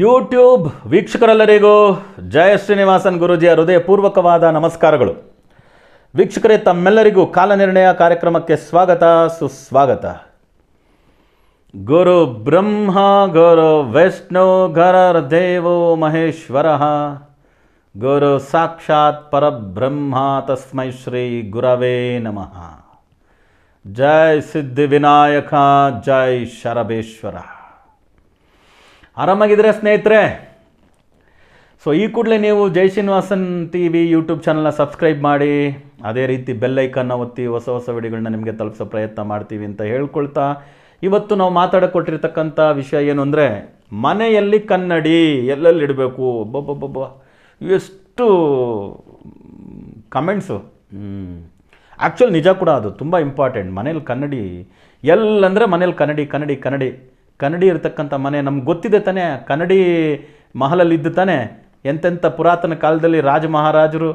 YouTube ವೀಕ್ಷಕರೆಲ್ಲರಿಗೂ ಜಯ ಶ್ರೀನಿವಾಸನ್ ಗುರುಜಿಯ ಹೃದಯಪೂರ್ವಕವಾದ ನಮಸ್ಕಾರಗಳು ವೀಕ್ಷಕರೇ ತಮ್ಮೆಲ್ಲರಿಗೂ ಕಾಲನಿರ್ಣಯ ಕಾರ್ಯಕ್ರಮಕ್ಕೆ ಸ್ವಾಗತ ಸುಸ್ವಾಗತ ಗುರು ಬ್ರಹ್ಮ ಗುರು ವೈಷ್ಣು ಗರರ್ ದೇವೋ ಮಹೇಶ್ವರ ಗುರು ಸಾಕ್ಷಾತ್ ಪರಬ್ರಹ್ಮ ತಸ್ಮೈ ಶ್ರೀ ಗುರವೇ ನಮಃ ಜೈ ಸಿದ್ಧಿವಿನಾಯಕ ಜೈ ಶರಬೇಶ್ವರಃ ಆರಾಮಾಗಿದ್ದರೆ ಸ್ನೇಹಿತರೆ ಸೊ ಈ ಕೂಡಲೇ ನೀವು Jai Srinivasan T V YouTube ಚಾನಲ್ನ ಸಬ್ಸ್ಕ್ರೈಬ್ ಮಾಡಿ ಅದೇ ರೀತಿ ಬೆಲ್ಲೈಕನ್ನ ಒತ್ತಿ ಹೊಸ ಹೊಸ ವಿಡಿಯೋಗಳನ್ನ ನಿಮಗೆ ತಲುಪಿಸೋ ಪ್ರಯತ್ನ ಮಾಡ್ತೀವಿ ಅಂತ ಹೇಳ್ಕೊಳ್ತಾ ಇವತ್ತು ನಾವು ಮಾತಾಡಿಕೊಟ್ಟಿರ್ತಕ್ಕಂಥ ವಿಷಯ ಏನು ಅಂದರೆ ಮನೆಯಲ್ಲಿ ಕನ್ನಡಿ ಎಲ್ಲೆಲ್ಲಿ ಇಡಬೇಕು ಒಬ್ಬೊಬ್ಬೊಬ್ಬ ಎಷ್ಟು ಕಮೆಂಟ್ಸು ಆ್ಯಕ್ಚುಲ್ ನಿಜ ಕೂಡ ಅದು ತುಂಬ ಇಂಪಾರ್ಟೆಂಟ್ ಮನೇಲಿ ಕನ್ನಡಿ ಎಲ್ಲಂದರೆ ಮನೇಲಿ ಕನ್ನಡಿ ಕನ್ನಡಿ ಕನ್ನಡಿ ಕನ್ನಡಿ ಇರತಕ್ಕಂಥ ಮನೆ ನಮ್ಗೆ ಗೊತ್ತಿದೆ ತಾನೇ ಕನ್ನಡಿ ಮಹಲಲ್ಲಿದ್ದು ತಾನೇ ಎಂತೆಂಥ ಪುರಾತನ ಕಾಲದಲ್ಲಿ ರಾಜ ಮಹಾರಾಜರು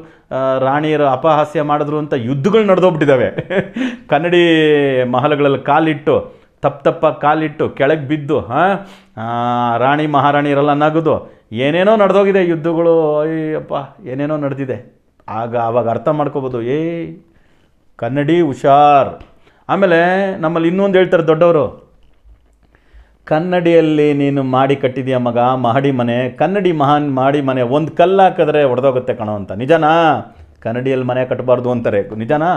ರಾಣಿಯರು ಅಪಹಾಸ್ಯ ಮಾಡಿದ್ರು ಅಂತ ಯುದ್ಧಗಳು ನಡೆದೋಗ್ಬಿಟ್ಟಿದ್ದಾವೆ ಕನ್ನಡಿ ಮಹಲಗಳಲ್ಲಿ ಕಾಲಿಟ್ಟು ತಪ್ಪ ತಪ್ಪ ಕಾಲಿಟ್ಟು ಕೆಳಗೆ ಬಿದ್ದು ಹಾಂ ರಾಣಿ ಮಹಾರಾಣಿಯರೆಲ್ಲ ನಗದು ಏನೇನೋ ನಡೆದೋಗಿದೆ ಯುದ್ಧಗಳು ಅಯ್ಯಪ್ಪ ಏನೇನೋ ನಡೆದಿದೆ ಆಗ ಆವಾಗ ಅರ್ಥ ಮಾಡ್ಕೋಬೋದು ಏಯ್ ಕನ್ನಡಿ ಹುಷಾರ್ ಆಮೇಲೆ ನಮ್ಮಲ್ಲಿ ಇನ್ನೊಂದು ಹೇಳ್ತಾರೆ ದೊಡ್ಡವರು ಕನ್ನಡಿಯಲ್ಲಿ ನೀನು ಮಾಡಿ ಕಟ್ಟಿದೀಯ ಮಗ ಮಹಡಿ ಮನೆ ಕನ್ನಡಿ ಮಹಾನ್ ಮಾಡಿ ಮನೆ ಒಂದು ಕಲ್ಲು ಹಾಕಿದ್ರೆ ಒಡೆದೋಗುತ್ತೆ ಕಣೋ ಅಂತ ನಿಜನಾ ಕನ್ನಡಿಯಲ್ಲಿ ಮನೆ ಕಟ್ಟಬಾರ್ದು ಅಂತಾರೆ ನಿಜನಾ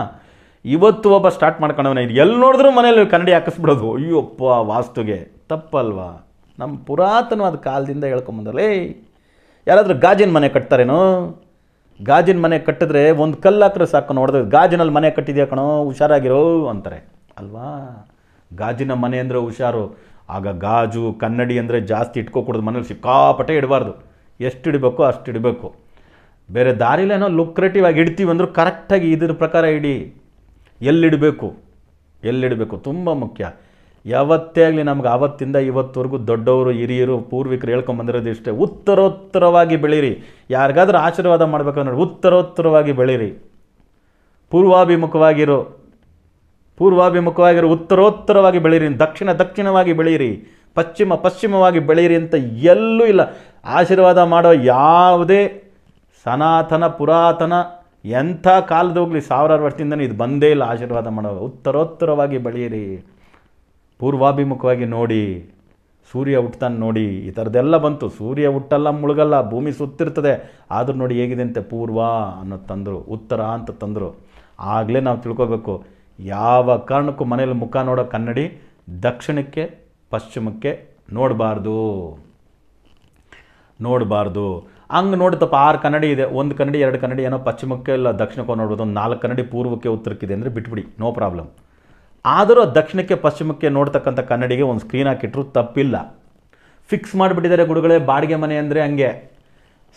ಇವತ್ತು ಒಬ್ಬ ಸ್ಟಾರ್ಟ್ ಮಾಡ್ಕೊಂಡವನ ಇದು ಎಲ್ಲಿ ನೋಡಿದ್ರೂ ಮನೇಲಿ ಕನ್ನಡಿ ಹಾಕಿಸ್ಬಿಡೋದು ಅಯ್ಯಪ್ಪ ವಾಸ್ತುಗೆ ತಪ್ಪಲ್ವಾ ನಮ್ಮ ಪುರಾತನವಾದ ಕಾಲದಿಂದ ಹೇಳ್ಕೊಂಬಂದಲೇ ಯಾರಾದರೂ ಗಾಜಿನ ಮನೆ ಕಟ್ತಾರೇನೋ ಗಾಜಿನ ಮನೆ ಕಟ್ಟಿದ್ರೆ ಒಂದು ಕಲ್ಲು ಹಾಕಿದ್ರೆ ಸಾಕು ನೋಡಿದ್ರೆ ಗಾಜಿನಲ್ಲಿ ಮನೆ ಕಟ್ಟಿದ್ಯಾ ಕಣೋ ಹುಷಾರಾಗಿರೋ ಅಂತಾರೆ ಅಲ್ವಾ ಗಾಜಿನ ಮನೆ ಅಂದರೆ ಹುಷಾರು ಆಗ ಗಾಜು ಕನ್ನಡಿ ಅಂದರೆ ಜಾಸ್ತಿ ಇಟ್ಕೊಕೊಡೋದು ಮನೇಲಿ ಸಿಕ್ಕಾಪಟ್ಟೆ ಇಡಬಾರ್ದು ಎಷ್ಟು ಇಡಬೇಕು ಅಷ್ಟು ಇಡಬೇಕು ಬೇರೆ ದಾರಿಲೇನೋ ಲುಕ್ರೇಟಿವ್ ಆಗಿ ಇಡ್ತೀವಿ ಅಂದರೂ ಕರೆಕ್ಟಾಗಿ ಇದ್ರ ಪ್ರಕಾರ ಇಡಿ ಎಲ್ಲಿಡಬೇಕು ಎಲ್ಲಿಡಬೇಕು ತುಂಬ ಮುಖ್ಯ ಯಾವತ್ತೇ ಆಗಲಿ ನಮ್ಗೆ ಆವತ್ತಿಂದ ಇವತ್ತವರೆಗೂ ದೊಡ್ಡವರು ಹಿರಿಯರು ಪೂರ್ವಿಕರು ಹೇಳ್ಕೊಂಬಂದಿರೋದು ಇಷ್ಟೇ ಉತ್ತರೋತ್ತರವಾಗಿ ಬೆಳೀರಿ ಯಾರಿಗಾದ್ರೂ ಆಶೀರ್ವಾದ ಮಾಡ್ಬೇಕನ್ನೋದು ಉತ್ತರೋತ್ತರವಾಗಿ ಬೆಳೀರಿ ಪೂರ್ವಾಭಿಮುಖವಾಗಿರೋ ಪೂರ್ವಾಭಿಮುಖವಾಗಿರೋ ಉತ್ತರೋತ್ತರವಾಗಿ ಬೆಳೀರಿ ದಕ್ಷಿಣ ದಕ್ಷಿಣವಾಗಿ ಬೆಳೀರಿ ಪಶ್ಚಿಮ ಪಶ್ಚಿಮವಾಗಿ ಬೆಳೆಯಿರಿ ಅಂತ ಎಲ್ಲೂ ಇಲ್ಲ ಆಶೀರ್ವಾದ ಮಾಡೋ ಯಾವುದೇ ಸನಾತನ ಪುರಾತನ ಎಂಥ ಕಾಲದ ಸಾವಿರಾರು ವರ್ಷದಿಂದಲೂ ಇದು ಬಂದೇ ಇಲ್ಲ ಆಶೀರ್ವಾದ ಮಾಡೋ ಉತ್ತರೋತ್ತರವಾಗಿ ಬೆಳೆಯಿರಿ ಪೂರ್ವಾಭಿಮುಖವಾಗಿ ನೋಡಿ ಸೂರ್ಯ ಹುಟ್ಟತಾನೆ ನೋಡಿ ಈ ಥರದ್ದೆಲ್ಲ ಬಂತು ಸೂರ್ಯ ಹುಟ್ಟಲ್ಲ ಮುಳುಗಲ್ಲ ಭೂಮಿ ಸುತ್ತಿರ್ತದೆ ಆದರೂ ನೋಡಿ ಹೇಗಿದೆ ಅಂತೆ ಪೂರ್ವ ಅನ್ನೋದು ತಂದರು ಉತ್ತರ ಅಂತ ತಂದರು ಆಗಲೇ ನಾವು ತಿಳ್ಕೊಬೇಕು ಯಾವ ಕಾರಣಕ್ಕೂ ಮನೇಲಿ ಮುಖ ನೋಡೋ ಕನ್ನಡಿ ದಕ್ಷಿಣಕ್ಕೆ ಪಶ್ಚಿಮಕ್ಕೆ ನೋಡಬಾರ್ದು ನೋಡಬಾರ್ದು ಹಂಗೆ ನೋಡಿದಪ್ಪ ಆರು ಕನ್ನಡಿ ಇದೆ ಒಂದು ಕನ್ನಡಿ ಎರಡು ಕನ್ನಡಿ ಏನೋ ಪಶ್ಚಿಮಕ್ಕೆ ಇಲ್ಲ ದಕ್ಷಿಣಕ್ಕೆ ನೋಡ್ಬೋದು ಒಂದು ನಾಲ್ಕು ಕನ್ನಡಿ ಪೂರ್ವಕ್ಕೆ ಉತ್ತರಕ್ಕಿದೆ ಅಂದರೆ ಬಿಟ್ಬಿಡಿ ನೋ ಪ್ರಾಬ್ಲಮ್ ಆದರೂ ದಕ್ಷಿಣಕ್ಕೆ ಪಶ್ಚಿಮಕ್ಕೆ ನೋಡ್ತಕ್ಕಂಥ ಕನ್ನಡಿಗೆ ಒಂದು ಸ್ಕ್ರೀನ್ ಹಾಕಿಟ್ರು ತಪ್ಪಿಲ್ಲ ಫಿಕ್ಸ್ ಮಾಡಿಬಿಟ್ಟಿದ್ದಾರೆ ಗುಡುಗಳೇ ಬಾಡಿಗೆ ಮನೆ ಅಂದರೆ ಹಂಗೆ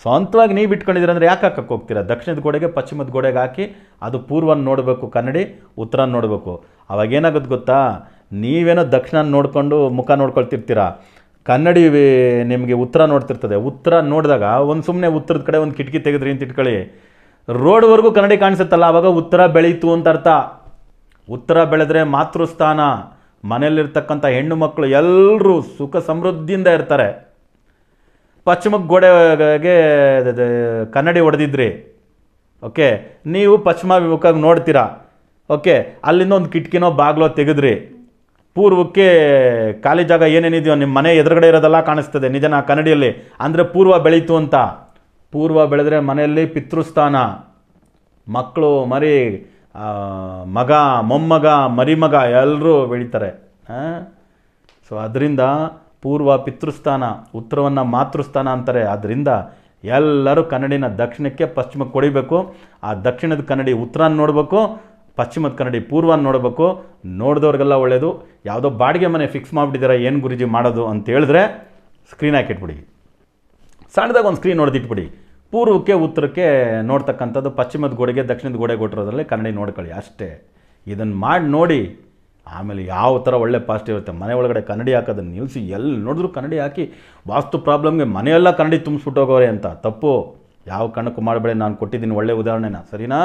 ಸ್ವಂತವಾಗಿ ನೀವು ಇಟ್ಕೊಂಡಿದ್ದೀರ ಅಂದರೆ ಯಾಕೆ ಹಾಕಕ್ಕೆ ಹೋಗ್ತೀರಾ ದಕ್ಷಿಣದ ಗೋಡೆಗೆ ಪಶ್ಚಿಮದ ಗೋಡೆಗೆ ಹಾಕಿ ಅದು ಪೂರ್ವನ ನೋಡಬೇಕು ಕನ್ನಡಿ ಉತ್ತರ ನೋಡಬೇಕು ಅವಾಗ ಏನಾಗುತ್ತೆ ಗೊತ್ತಾ ನೀವೇನೋ ದಕ್ಷಿಣ ನೋಡಿಕೊಂಡು ಮುಖ ನೋಡ್ಕೊಳ್ತಿರ್ತೀರ ಕನ್ನಡಿ ನಿಮಗೆ ಉತ್ತರ ನೋಡ್ತಿರ್ತದೆ ಉತ್ತರ ನೋಡಿದಾಗ ಒಂದು ಸುಮ್ಮನೆ ಉತ್ತರದ ಕಡೆ ಒಂದು ಕಿಟಕಿ ತೆಗೆದ್ರಿ ಅಂತ ಇಟ್ಕೊಳ್ಳಿ ರೋಡ್ವರೆಗೂ ಕನ್ನಡಿ ಕಾಣಿಸುತ್ತಲ್ಲ ಆವಾಗ ಉತ್ತರ ಬೆಳೀತು ಅಂತ ಅರ್ಥ ಉತ್ತರ ಬೆಳೆದ್ರೆ ಮಾತೃಸ್ಥಾನ ಮನೆಯಲ್ಲಿರ್ತಕ್ಕಂಥ ಹೆಣ್ಣು ಮಕ್ಕಳು ಎಲ್ಲರೂ ಸುಖ ಸಮೃದ್ಧಿಯಿಂದ ಇರ್ತಾರೆ ಪಶ್ಚಿಮ ಗೋಡೆಗೆ ಕನ್ನಡಿ ಹೊಡೆದಿದ್ರಿ ಓಕೆ ನೀವು ಪಶ್ಚಿಮ ವಿಮುಖವಾಗಿ ನೋಡ್ತೀರಾ ಓಕೆ ಅಲ್ಲಿಂದ ಒಂದು ಕಿಟಕಿನೋ ಬಾಗಿಲೋ ತೆಗೆದ್ರಿ ಪೂರ್ವಕ್ಕೆ ಖಾಲಿ ಜಾಗ ಏನೇನಿದೆಯೋ ನಿಮ್ಮ ಮನೆ ಎದುರುಗಡೆ ಇರೋದೆಲ್ಲ ಕಾಣಿಸ್ತದೆ ನಿಜನ ಕನ್ನಡಿಯಲ್ಲಿ ಅಂದರೆ ಪೂರ್ವ ಬೆಳೀತು ಅಂತ ಪೂರ್ವ ಬೆಳೆದ್ರೆ ಮನೆಯಲ್ಲಿ ಪಿತೃಸ್ಥಾನ ಮಕ್ಕಳು ಮರಿ ಮಗ ಮೊಮ್ಮಗ ಮರಿಮಗ ಎಲ್ಲರೂ ಬೆಳೀತಾರೆ ಸೊ ಅದರಿಂದ ಪೂರ್ವ ಪಿತೃಸ್ಥಾನ ಉತ್ತರವನ್ನು ಮಾತೃಸ್ಥಾನ ಅಂತಾರೆ ಆದ್ದರಿಂದ ಎಲ್ಲರೂ ಕನ್ನಡಿನ ದಕ್ಷಿಣಕ್ಕೆ ಪಶ್ಚಿಮಕ್ಕೆ ಕೊಡಿಬೇಕು ಆ ದಕ್ಷಿಣದ ಕನ್ನಡಿ ಉತ್ತರನ ನೋಡಬೇಕು ಪಶ್ಚಿಮದ ಕನ್ನಡಿ ಪೂರ್ವನ ನೋಡಬೇಕು ನೋಡಿದವ್ರಿಗೆಲ್ಲ ಒಳ್ಳೆಯದು ಯಾವುದೋ ಬಾಡಿಗೆ ಮನೆ ಫಿಕ್ಸ್ ಮಾಡಿಬಿಟ್ಟಿದ್ದಾರೆ ಏನು ಗುರುಜಿ ಮಾಡೋದು ಅಂತ ಹೇಳಿದ್ರೆ ಸ್ಕ್ರೀನ್ ಹಾಕಿಟ್ಬಿಡಿ ಸಣ್ಣದಾಗ ಒಂದು ಸ್ಕ್ರೀನ್ ನೋಡ್ದಿಟ್ಬಿಡಿ ಪೂರ್ವಕ್ಕೆ ಉತ್ತರಕ್ಕೆ ನೋಡ್ತಕ್ಕಂಥದ್ದು ಪಶ್ಚಿಮದ ಗೋಡೆಗೆ ದಕ್ಷಿಣದ ಗೋಡೆ ಕೊಟ್ಟಿರೋದ್ರಲ್ಲಿ ಕನ್ನಡಿ ನೋಡ್ಕೊಳ್ಳಿ ಅಷ್ಟೇ ಇದನ್ನು ಮಾಡಿ ನೋಡಿ ಆಮೇಲೆ ಯಾವ ಥರ ಒಳ್ಳೆ ಪಾಸಿಟಿವ್ ಇರುತ್ತೆ ಮನೆ ಒಳಗಡೆ ಕನ್ನಡಿ ಹಾಕೋದನ್ನು ನಿಲ್ಲಿಸಿ ಎಲ್ಲಿ ನೋಡಿದ್ರು ಕನ್ನಡಿ ಹಾಕಿ ವಾಸ್ತು ಪ್ರಾಬ್ಲಮ್ಗೆ ಮನೆಯೆಲ್ಲ ಕನ್ನಡಿ ತುಂಬಿಸ್ಬಿಟ್ಟೋಗೋರೆ ಅಂತ ತಪ್ಪು ಯಾವ ಕಣಕ್ಕೂ ಮಾಡಬೇಡಿ ನಾನು ಕೊಟ್ಟಿದ್ದೀನಿ ಒಳ್ಳೆ ಉದಾಹರಣೆನ ಸರಿನಾ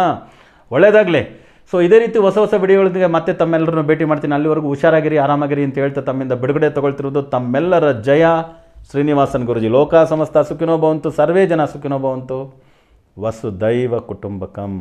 ಒಳ್ಳೆಯದಾಗಲಿ ಸೊ ಇದೇ ರೀತಿ ಹೊಸ ಹೊಸ ವಿಡಿಯೋಗಳಿಗೆ ಮತ್ತೆ ತಮ್ಮೆಲ್ಲರನ್ನು ಭೇಟಿ ಮಾಡ್ತೀನಿ ಅಲ್ಲಿವರೆಗೂ ಹುಷಾರಾಗಿರಿ ಆರಾಮಾಗಿರಿ ಅಂತ ಹೇಳ್ತಾ ತಮ್ಮಿಂದ ಬಿಡುಗಡೆ ತೊಗೊಳ್ತಿರೋದು ತಮ್ಮೆಲ್ಲರ ಜಯ ಶ್ರೀನಿವಾಸನ್ ಗುರುಜಿ ಲೋಕ ಸಮಸ್ತ ಸುಖಿನೋ ಬವಂತು ಸರ್ವೇ ಜನ ಸುಖಿನೋ ವಸುದೈವ ಕುಟುಂಬಕಂ